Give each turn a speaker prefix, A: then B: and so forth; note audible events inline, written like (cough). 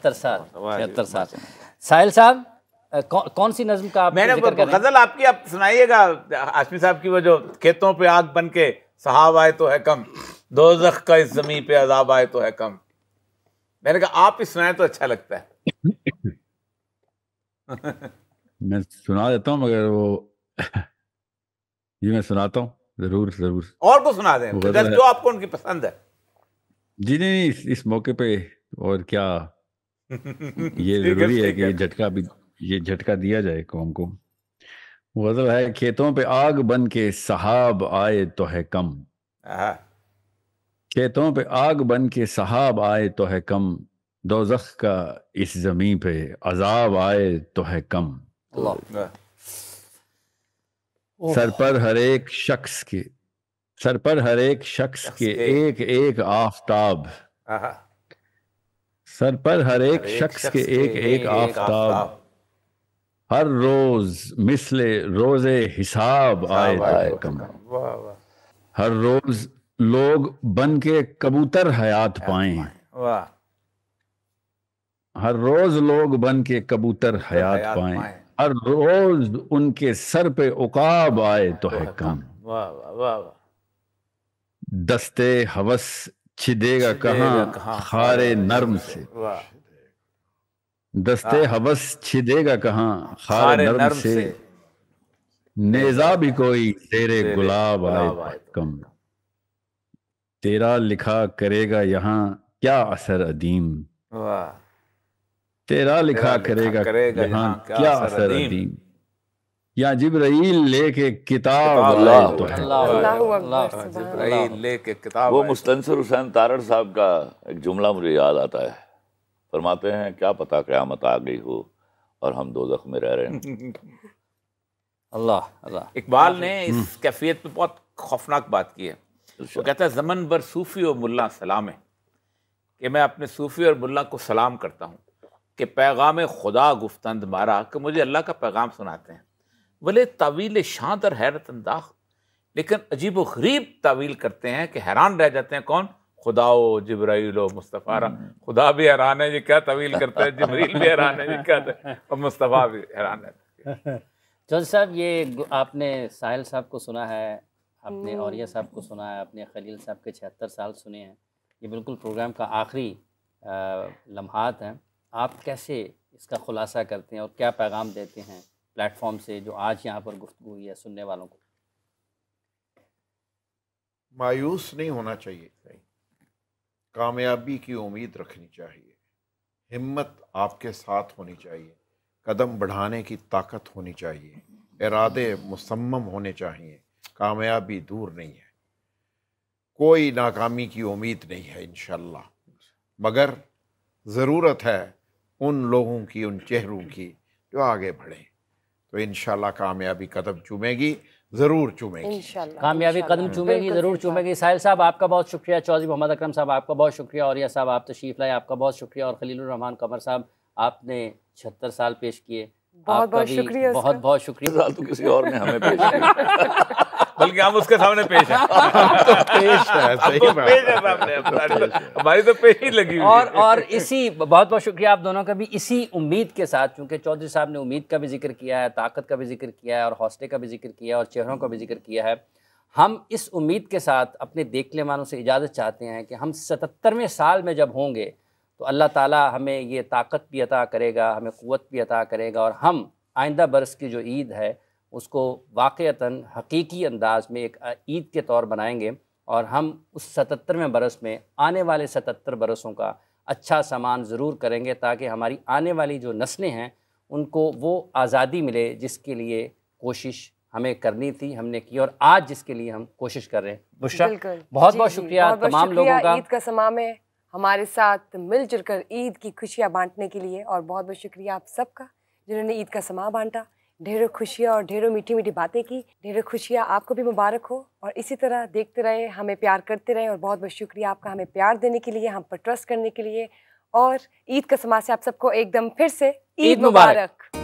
A: छिहत्तर साल छिहत्तर साल
B: साहिल साहब कौ, कौन सी नज्म का मैंने गजल
A: आपकी आप सुनाइएगा आशमी साहब की वो जो खेतों पे आग बन के सहाब आए तो है कम दो का इस जमीन पे अजाब आए तो है कम मैंने कहा आप ही सुनाए तो अच्छा लगता है (laughs) मैं सुना देता हूँ मगर वो ये (laughs) मैं सुनाता हूँ जरूर जरूर और को सुना दें जो आपको उनकी पसंद है जी नहीं इस, इस मौके पे और क्या
B: (laughs) ये जरूरी है कि
A: ये झटका भी ये झटका दिया जाए कौम को गजल है खेतों पे आग बन के सहाब आए तो है कम खेतों पे आग बन के सहाब आए तो है कम जख का इस जमीन पे अजाब आए तो है कम सर पर हर एक शख्स के सर पर हर एक शख्स के एक एक आफ्ताब सर पर हर एक शख्स के एक एक आफताब हर रोज मिसले रोजे हिसाब आए आए तो कम हर रोज लोग बन के कबूतर हयात पाए हर रोज लोग बन के कबूतर हयात पाए हर रोज उनके सर पे उकाब आए तो है कम दस्ते हवस छिदेगा कहा खारे नर्म से दस्ते हाँ। हवस छिदेगा कहा खारे नर्म से नेजा भी कोई तेरे गुलाब आए कम तेरा लिखा करेगा यहाँ क्या असर अदीम तेरा लिखा करेगा यहाँ क्या असर अदीम या जिब्राइल लेके किताब अल्लाह तो है जिब्राइल लेके किताब वो मुस्तनसर हुसैन तारड़ साहब का एक जुमला मुझे याद आता है फरमाते हैं क्या पता क्यामत आ गई हो और हम दो में रह रहे हैं (laughs) अल्लाह अल्लाह इकबाल ने हम्म। इस कैफियत में बहुत खौफनाक बात की है वो अच्छा। कहता है जमन भर सूफ़ी और मुल्ला सलाम है कि मैं अपने सूफ़ी और मुल्ला को सलाम करता हूँ कि पैगाम खुदा गुफ्तंद मारा कि मुझे अल्लाह का पैगाम सुनाते हैं भले तावील शांत और हैरत अंदाज लेकिन अजीब व गरीब तावील करते हैं कि हैरान रह जाते हैं कौन खुदा ओ जबराइल ओ मुस्तफ़ा खुदा भी हैरान है ये क्या तवील करते हैं जबरील भी हैरान है ये क्या और मुस्तफ़ा
B: भी हैरान है चौधरी साहब ये आपने साहिल साहब को सुना है आपने हम्म। औरिया साहब को सुना है आपने खलील साहब के छिहत्तर साल सुने हैं ये बिल्कुल प्रोग्राम का आखिरी लम्हात हैं आप कैसे इसका खुलासा करते हैं और क्या पैगाम देते हैं प्लेटफॉर्म से जो आज यहाँ पर गुफ्तु हुई है सुनने वालों को मायूस नहीं होना चाहिए कामयाबी की उम्मीद रखनी चाहिए
A: हिम्मत आपके साथ होनी चाहिए कदम बढ़ाने की ताकत होनी चाहिए इरादे मुसम होने चाहिए कामयाबी दूर नहीं है कोई नाकामी की उम्मीद नहीं है इन मगर ज़रूरत है उन लोगों की उन चेहरों की जो आगे बढ़ें तो इन कामयाबी कदम चूमेगी ज़रूर चूमेगी
B: कामयाबी कदम चूमेगी ज़रूर चूमेगी साहिल साहब आपका बहुत शुक्रिया चौधरी मोहम्मद अकरम साहब आपका बहुत शुक्रिया और साहब आप तो शीफ लाए आपका बहुत शुक्रिया और खलीलरहमान कमर साहब आपने छहत्तर साल पेश किए बहुत बहुत शुक्रिया बहुत बहुत शुक्रिया तो किसी और ने हमें पेश किया (laughs) बल्कि हम उसके सामने पेश हैं
A: है हमारी तो पेश ही लगी और और इसी
B: बहुत बहुत शुक्रिया आप दोनों का भी इसी उम्मीद के साथ क्योंकि चौधरी साहब ने उम्मीद का भी जिक्र किया है ताकत का भी जिक्र किया है और हौसले का भी जिक्र किया है और चेहरों का भी जिक्र किया है हम इस उम्मीद के साथ अपने देखने वालों से इजाज़त चाहते हैं कि हम सतहत्तरवें साल में जब होंगे तो अल्लाह ताला हमें ये ताकत भी अता करेगा हमें क़वत भी अता करेगा और हम आइंदा बरस की जो ईद है उसको वाक़ता हकीकी अंदाज में एक ईद के तौर बनाएंगे और हम उस सतरवें बरस में आने वाले सतर बरसों का अच्छा सामान ज़रूर करेंगे ताकि हमारी आने वाली जो नस्लें हैं उनको वो आज़ादी मिले जिसके लिए कोशिश हमें करनी थी हमने की और आज जिसके लिए हम कोशिश कर रहे हैं बुशरा बहुत बहुत शुक्रिया तमाम लोगों का ईद का
A: समा में हमारे साथ मिलजुल कर ईद की खुशियाँ बांटने के लिए और बहुत बहुत शुक्रिया आप सबका जिन्होंने ईद का समा बांटा ढेरों खुशियाँ और ढेरों मीठी मीठी बातें की ढेरों खुशियाँ आपको भी मुबारक हो और इसी तरह देखते रहे हमें प्यार करते रहे और बहुत बहुत शुक्रिया आपका हमें प्यार देने के लिए हम पर ट्रस्ट करने के लिए और ईद का समाज से आप सबको एकदम फिर से ईद मुबारक, मुबारक।